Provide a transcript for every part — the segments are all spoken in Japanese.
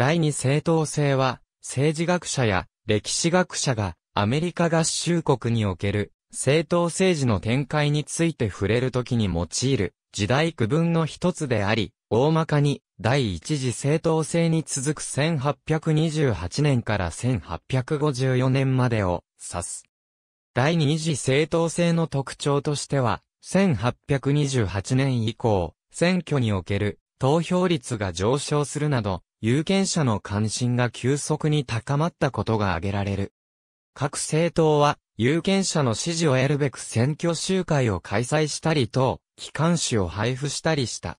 第二正当性は、政治学者や歴史学者がアメリカ合衆国における政党政治の展開について触れるときに用いる時代区分の一つであり、大まかに第一次政党制に続く1828年から1854年までを指す。第二次政党制の特徴としては、1828年以降、選挙における投票率が上昇するなど、有権者の関心が急速に高まったことが挙げられる。各政党は、有権者の支持を得るべく選挙集会を開催したり等、機関紙を配布したりした。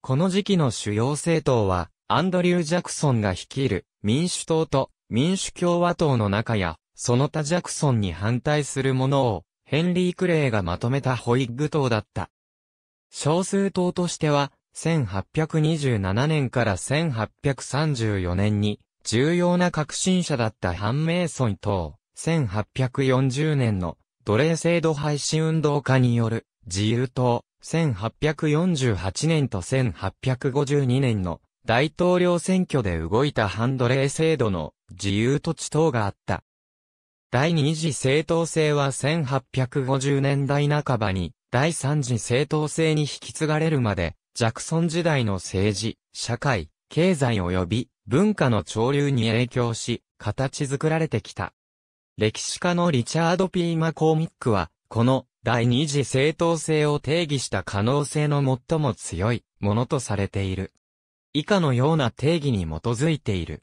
この時期の主要政党は、アンドリュー・ジャクソンが率いる民主党と民主共和党の中や、その他ジャクソンに反対するものを、ヘンリー・クレイがまとめたホイッグ党だった。少数党としては、1827年から1834年に、重要な革新者だったハン・メイソン等、1840年の奴隷制度廃止運動家による自由党、1848年と1852年の大統領選挙で動いた反奴隷制度の自由土地等があった。第二次政党制は1850年代半ばに第三次政党制に引き継がれるまでジャクソン時代の政治、社会、経済及び文化の潮流に影響し、形作られてきた。歴史家のリチャード・ピーマコーミックは、この第二次正当性を定義した可能性の最も強いものとされている。以下のような定義に基づいている。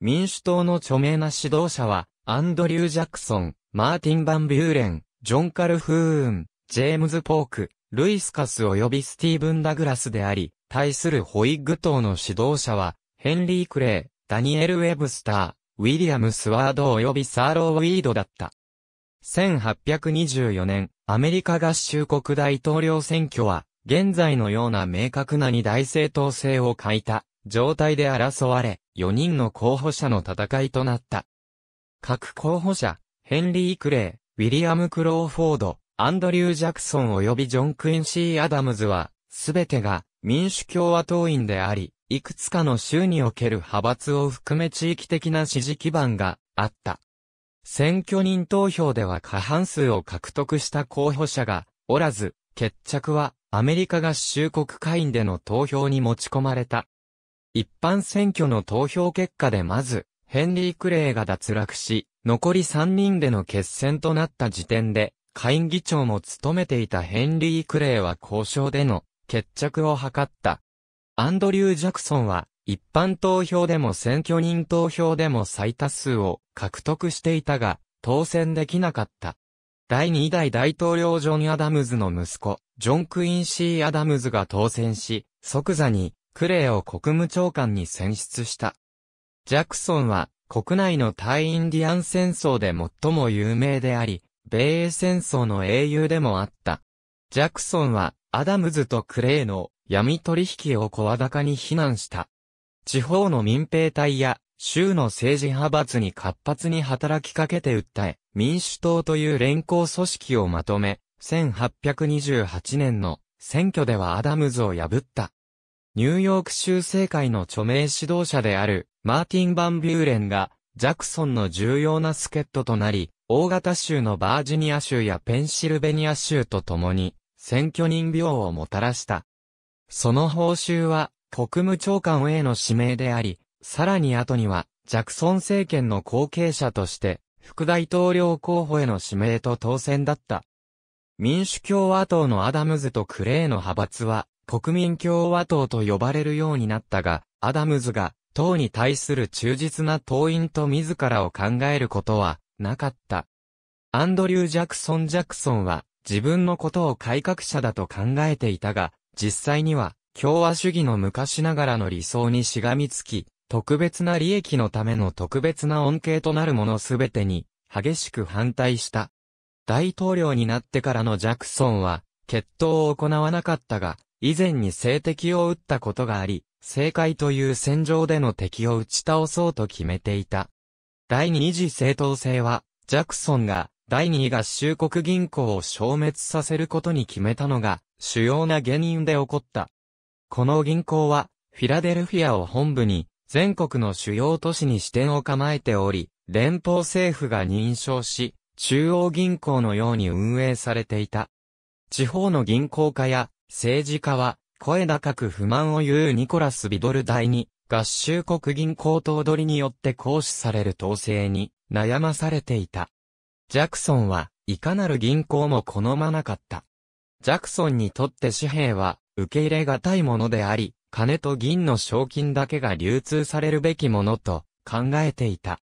民主党の著名な指導者は、アンドリュー・ジャクソン、マーティン・バン・ビューレン、ジョン・カルフーン、ジェームズ・ポーク、ルイスカス及びスティーブン・ダグラスであり、対するホイッグ党の指導者は、ヘンリー・クレイ、ダニエル・ウェブスター、ウィリアム・スワード及びサーロー・ウィードだった。1824年、アメリカ合衆国大統領選挙は、現在のような明確な二大政党制を欠いた状態で争われ、4人の候補者の戦いとなった。各候補者、ヘンリー・クレイ、ウィリアム・クローフォード、アンドリュー・ジャクソン及びジョン・クインシー・アダムズは、すべてが民主共和党員であり、いくつかの州における派閥を含め地域的な支持基盤があった。選挙人投票では過半数を獲得した候補者がおらず、決着はアメリカ合衆国会員での投票に持ち込まれた。一般選挙の投票結果でまず、ヘンリー・クレイが脱落し、残り3人での決戦となった時点で、下院議長も務めていたヘンリー・クレイは交渉での決着を図った。アンドリュー・ジャクソンは一般投票でも選挙人投票でも最多数を獲得していたが当選できなかった。第2代大統領ジョン・アダムズの息子、ジョン・クイン・シー・アダムズが当選し、即座にクレイを国務長官に選出した。ジャクソンは国内の対インディアン戦争で最も有名であり、米英戦争の英雄でもあった。ジャクソンは、アダムズとクレイの闇取引を声高に非難した。地方の民兵隊や州の政治派閥に活発に働きかけて訴え、民主党という連行組織をまとめ、1828年の選挙ではアダムズを破った。ニューヨーク州政界の著名指導者であるマーティン・バン・ビューレンが、ジャクソンの重要な助っ人となり、大型州のバージニア州やペンシルベニア州と共に、選挙人病をもたらした。その報酬は、国務長官への指名であり、さらに後には、ジャクソン政権の後継者として、副大統領候補への指名と当選だった。民主共和党のアダムズとクレーの派閥は、国民共和党と呼ばれるようになったが、アダムズが、党に対する忠実な党員と自らを考えることは、なかった。アンドリュー・ジャクソン・ジャクソンは自分のことを改革者だと考えていたが、実際には共和主義の昔ながらの理想にしがみつき、特別な利益のための特別な恩恵となるものすべてに激しく反対した。大統領になってからのジャクソンは、決闘を行わなかったが、以前に性敵を撃ったことがあり、政界という戦場での敵を打ち倒そうと決めていた。第二次正当性は、ジャクソンが第二合衆国銀行を消滅させることに決めたのが、主要な原因で起こった。この銀行は、フィラデルフィアを本部に、全国の主要都市に支店を構えており、連邦政府が認証し、中央銀行のように運営されていた。地方の銀行家や政治家は声高く不満を言うニコラス・ビドル第二合衆国銀行頭取によって行使される統制に悩まされていた。ジャクソンはいかなる銀行も好まなかった。ジャクソンにとって紙幣は受け入れがたいものであり、金と銀の賞金だけが流通されるべきものと考えていた。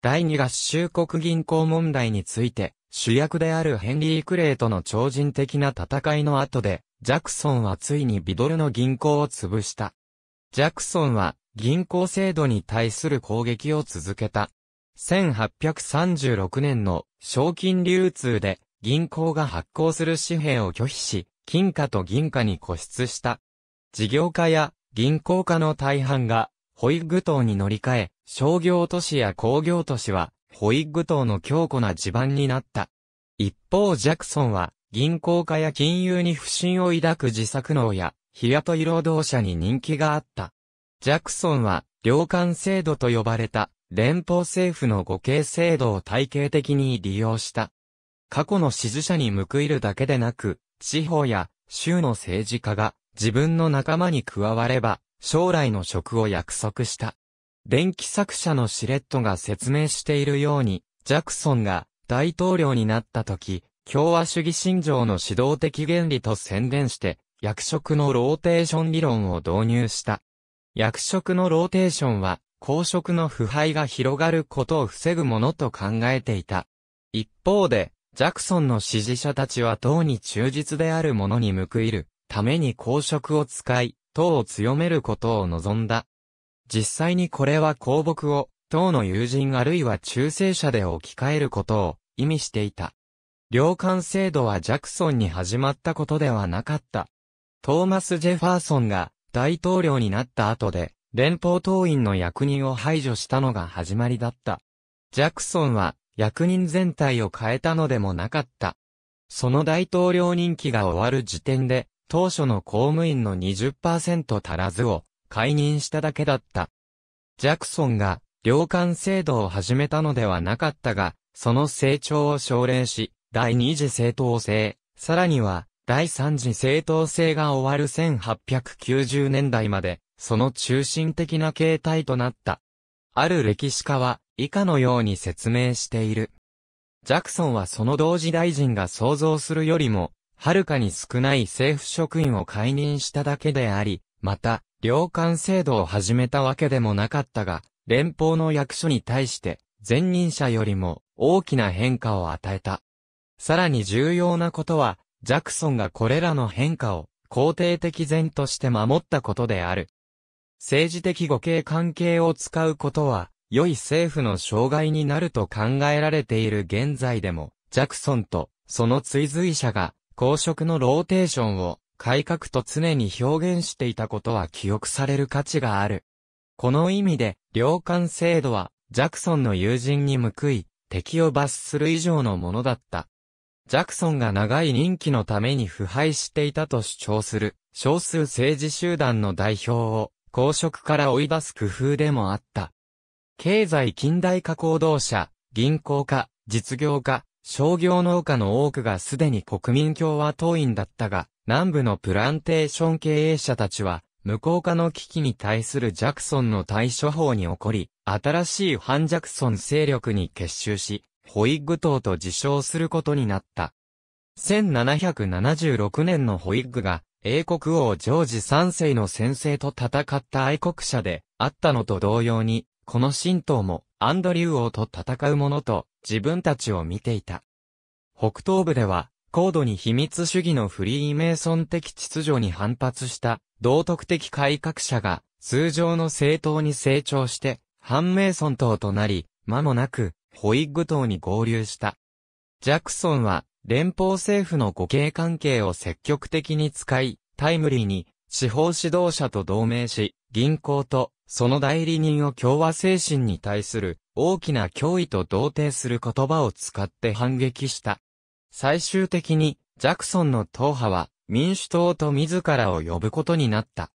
第二合衆国銀行問題について、主役であるヘンリー・クレイとの超人的な戦いの後で、ジャクソンはついにビドルの銀行を潰した。ジャクソンは銀行制度に対する攻撃を続けた。1836年の賞金流通で銀行が発行する紙幣を拒否し、金貨と銀貨に固執した。事業家や銀行家の大半がホイッグ島に乗り換え、商業都市や工業都市はホイッグ島の強固な地盤になった。一方ジャクソンは銀行家や金融に不信を抱く自作農や日雇い労働者に人気があった。ジャクソンは、領館制度と呼ばれた、連邦政府の互恵制度を体系的に利用した。過去の支持者に報いるだけでなく、地方や州の政治家が自分の仲間に加われば、将来の職を約束した。電気作者のシレットが説明しているように、ジャクソンが大統領になった時、共和主義信条の指導的原理と宣伝して、役職のローテーション理論を導入した。役職のローテーションは、公職の腐敗が広がることを防ぐものと考えていた。一方で、ジャクソンの支持者たちは党に忠実である者に報いるために公職を使い、党を強めることを望んだ。実際にこれは公僕を党の友人あるいは忠誠者で置き換えることを意味していた。領官制度はジャクソンに始まったことではなかった。トーマス・ジェファーソンが大統領になった後で、連邦党員の役人を排除したのが始まりだった。ジャクソンは、役人全体を変えたのでもなかった。その大統領任期が終わる時点で、当初の公務員の20%足らずを解任しただけだった。ジャクソンが領官制度を始めたのではなかったが、その成長を奨励し、第二次政党制、さらには第三次政党制が終わる1890年代まで、その中心的な形態となった。ある歴史家は、以下のように説明している。ジャクソンはその同時大臣が想像するよりも、はるかに少ない政府職員を解任しただけであり、また、領官制度を始めたわけでもなかったが、連邦の役所に対して、前任者よりも大きな変化を与えた。さらに重要なことは、ジャクソンがこれらの変化を肯定的前として守ったことである。政治的互恵関係を使うことは、良い政府の障害になると考えられている現在でも、ジャクソンとその追随者が公職のローテーションを改革と常に表現していたことは記憶される価値がある。この意味で、領官制度は、ジャクソンの友人に報い、敵を罰する以上のものだった。ジャクソンが長い任期のために腐敗していたと主張する少数政治集団の代表を公職から追い出す工夫でもあった。経済近代化行動者、銀行家、実業家、商業農家の多くがすでに国民共和党員だったが、南部のプランテーション経営者たちは、無効化の危機に対するジャクソンの対処法に起こり、新しい反ジャクソン勢力に結集し、ホイッグ島と自称することになった。1776年のホイッグが、英国王ジョージ3世の先生と戦った愛国者であったのと同様に、この神道もアンドリュー王と戦う者と自分たちを見ていた。北東部では、高度に秘密主義のフリーメイソン的秩序に反発した道徳的改革者が通常の政党に成長して、反メイソン党となり、間もなくホイッグ島に合流した。ジャクソンは、連邦政府の互恵関係を積極的に使い、タイムリーに、司法指導者と同盟し、銀行と、その代理人を共和精神に対する、大きな脅威と同定する言葉を使って反撃した。最終的に、ジャクソンの党派は、民主党と自らを呼ぶことになった。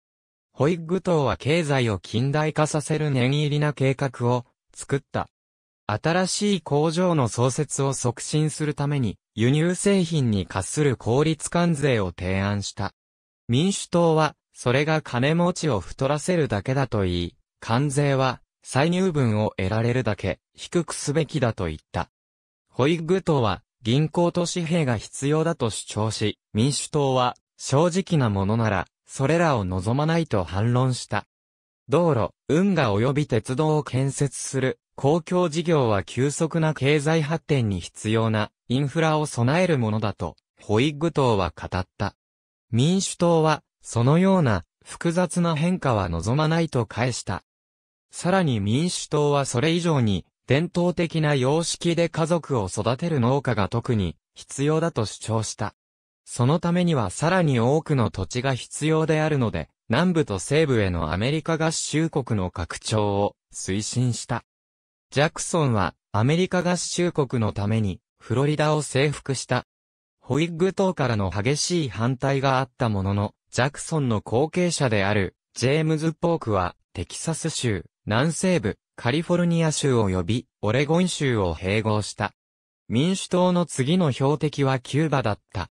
ホイッグ党は経済を近代化させる念入りな計画を作った。新しい工場の創設を促進するために、輸入製品に課する効率関税を提案した。民主党は、それが金持ちを太らせるだけだと言い、関税は、歳入分を得られるだけ、低くすべきだと言った。ホイッグ党は、銀行と紙幣が必要だと主張し、民主党は、正直なものなら、それらを望まないと反論した。道路、運河及び鉄道を建設する、公共事業は急速な経済発展に必要なインフラを備えるものだと、ホイッグ党は語った。民主党は、そのような複雑な変化は望まないと返した。さらに民主党はそれ以上に、伝統的な様式で家族を育てる農家が特に必要だと主張した。そのためにはさらに多くの土地が必要であるので、南部と西部へのアメリカ合衆国の拡張を推進した。ジャクソンはアメリカ合衆国のためにフロリダを征服した。ホイッグ島からの激しい反対があったものの、ジャクソンの後継者であるジェームズ・ポークはテキサス州、南西部、カリフォルニア州及びオレゴン州を併合した。民主党の次の標的はキューバだった。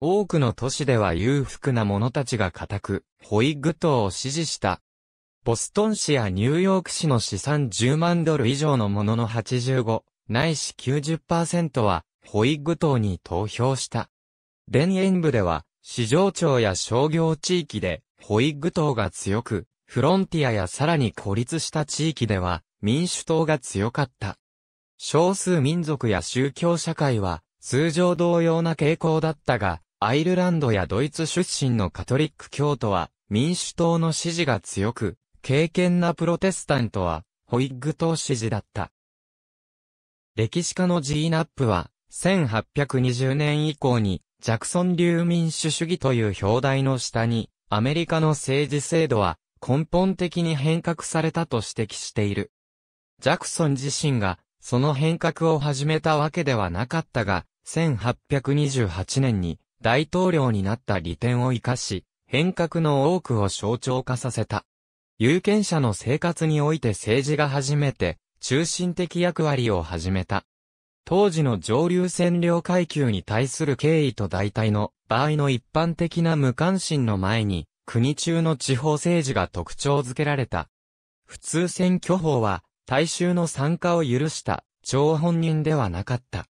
多くの都市では裕福な者たちが固く、ホイッグ島を支持したボストン市やニューヨーク市の資産10万ドル以上のものの85、ないし90%は、ホイッグ党に投票した。田園部では、市場庁や商業地域で、ホイッグ党が強く、フロンティアやさらに孤立した地域では、民主党が強かった。少数民族や宗教社会は、通常同様な傾向だったが、アイルランドやドイツ出身のカトリック教徒は、民主党の支持が強く、敬虔なプロテスタントは、ホイッグ党支持だった。歴史家のジーナップは、1820年以降に、ジャクソン流民主主義という表題の下に、アメリカの政治制度は根本的に変革されたと指摘している。ジャクソン自身が、その変革を始めたわけではなかったが、1828年に大統領になった利点を活かし、変革の多くを象徴化させた。有権者の生活において政治が初めて、中心的役割を始めた。当時の上流占領階級に対する敬意と大体の場合の一般的な無関心の前に、国中の地方政治が特徴づけられた。普通選挙法は、大衆の参加を許した、張本人ではなかった。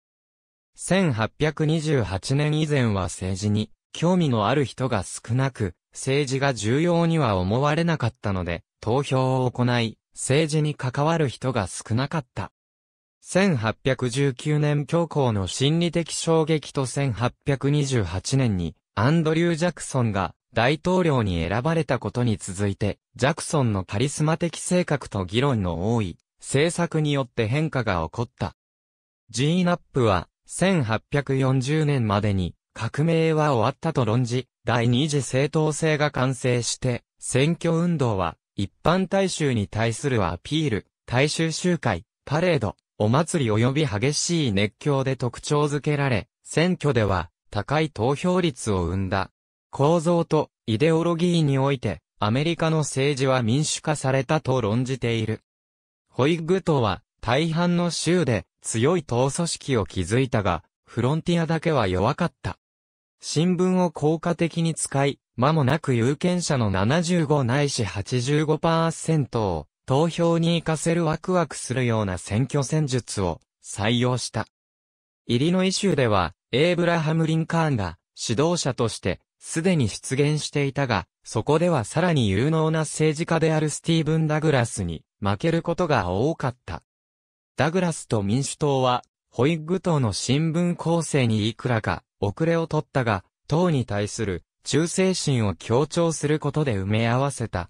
1828年以前は政治に興味のある人が少なく、政治が重要には思われなかったので、投票を行い、政治に関わる人が少なかった。1819年教皇の心理的衝撃と1828年にアンドリュー・ジャクソンが大統領に選ばれたことに続いて、ジャクソンのカリスマ的性格と議論の多い政策によって変化が起こった。ジーナップは1840年までに革命は終わったと論じ、第二次政党制が完成して、選挙運動は、一般大衆に対するアピール、大衆集会、パレード、お祭り及び激しい熱狂で特徴づけられ、選挙では、高い投票率を生んだ。構造と、イデオロギーにおいて、アメリカの政治は民主化されたと論じている。ホイッグ党は、大半の州で、強い党組織を築いたが、フロンティアだけは弱かった。新聞を効果的に使い、間もなく有権者の75ないし85%を投票に活かせるワクワクするような選挙戦術を採用した。イリノイ州では、エイブラハム・リンカーンが指導者としてすでに出現していたが、そこではさらに有能な政治家であるスティーブン・ダグラスに負けることが多かった。ダグラスと民主党はホイッグ党の新聞構成にいくらか遅れを取ったが、党に対する忠誠心を強調することで埋め合わせた。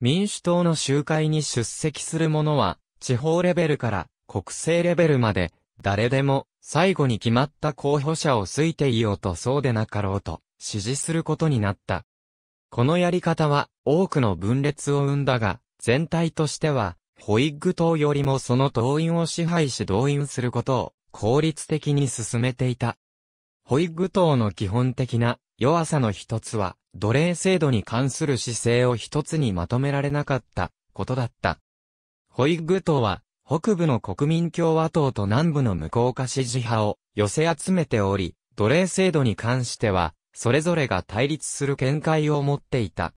民主党の集会に出席する者は、地方レベルから国政レベルまで、誰でも最後に決まった候補者を推いていようとそうでなかろうと支持することになった。このやり方は多くの分裂を生んだが、全体としてはホイッグ党よりもその党員を支配し動員することを効率的に進めていた。ホイッグ党の基本的な弱さの一つは、奴隷制度に関する姿勢を一つにまとめられなかったことだった。ホイッグ党は、北部の国民共和党と南部の無効化支持派を寄せ集めており、奴隷制度に関しては、それぞれが対立する見解を持っていた。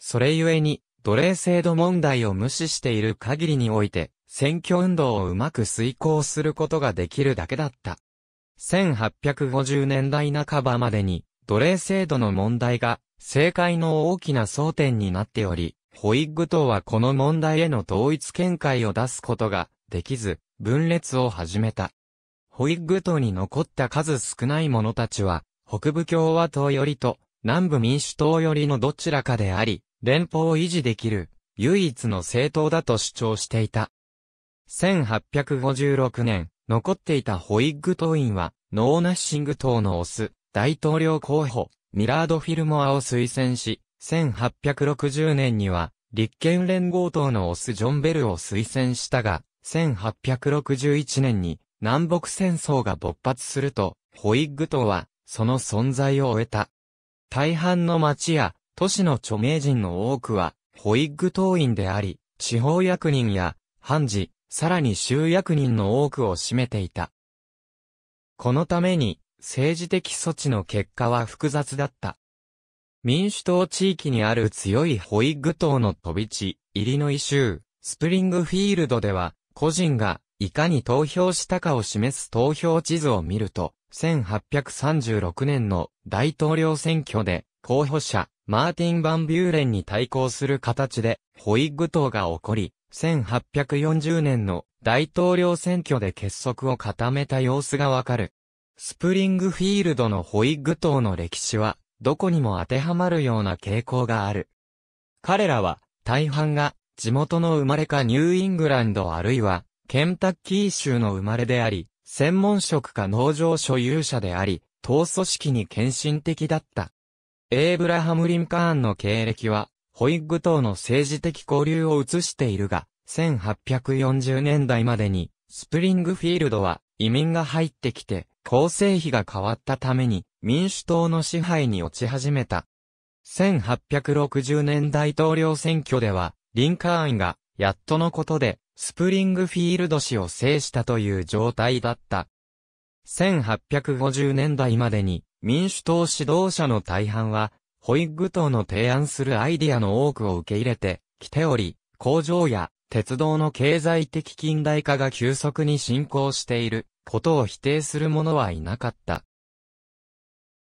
それゆえに、奴隷制度問題を無視している限りにおいて、選挙運動をうまく遂行することができるだけだった。1850年代半ばまでに、奴隷制度の問題が、政界の大きな争点になっており、ホイッグ党はこの問題への統一見解を出すことができず、分裂を始めた。ホイッグ党に残った数少ない者たちは、北部共和党よりと、南部民主党よりのどちらかであり、連邦を維持できる、唯一の政党だと主張していた。1856年、残っていたホイッグ党員は、ノーナッシング党のオス、大統領候補、ミラード・フィルモアを推薦し、1860年には、立憲連合党のオス・ジョン・ベルを推薦したが、1861年に南北戦争が勃発すると、ホイッグ党は、その存在を終えた。大半の町や都市の著名人の多くは、ホイッグ党員であり、地方役人や、判事、さらに州役人の多くを占めていた。このために、政治的措置の結果は複雑だった。民主党地域にある強いホイッグ党の飛び地、イリノイ州、スプリングフィールドでは、個人がいかに投票したかを示す投票地図を見ると、1836年の大統領選挙で、候補者、マーティン・バン・ビューレンに対抗する形で、ホイッグ党が起こり、1840年の大統領選挙で結束を固めた様子がわかる。スプリングフィールドのホイッグ党の歴史は、どこにも当てはまるような傾向がある。彼らは、大半が、地元の生まれかニューイングランドあるいは、ケンタッキー州の生まれであり、専門職か農場所有者であり、党組織に献身的だった。エーブラハム・リンカーンの経歴は、ホイッグ党の政治的交流を移しているが、1840年代までに、スプリングフィールドは移民が入ってきて、構成費が変わったために民主党の支配に落ち始めた。1860年大統領選挙では、リンカーンが、やっとのことで、スプリングフィールド氏を制したという状態だった。1850年代までに、民主党指導者の大半は、ホイッグ党の提案するアイディアの多くを受け入れてきており、工場や鉄道の経済的近代化が急速に進行していることを否定する者はいなかった。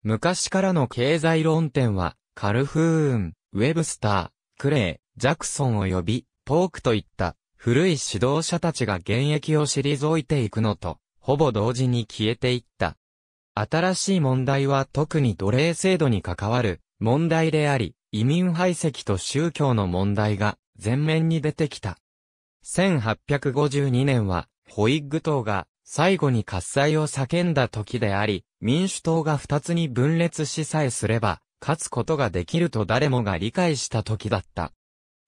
昔からの経済論点は、カルフーン、ウェブスター、クレイ、ジャクソン及び、ポークといった古い指導者たちが現役を退いていくのと、ほぼ同時に消えていった。新しい問題は特に奴隷制度に関わる問題であり、移民排斥と宗教の問題が前面に出てきた。1852年は、ホイッグ党が最後に喝采を叫んだ時であり、民主党が二つに分裂しさえすれば、勝つことができると誰もが理解した時だった。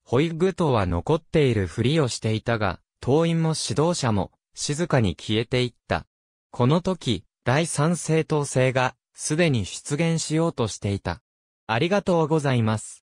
ホイッグ党は残っているふりをしていたが、党員も指導者も静かに消えていった。この時、第三正当性がすでに出現しようとしていた。ありがとうございます。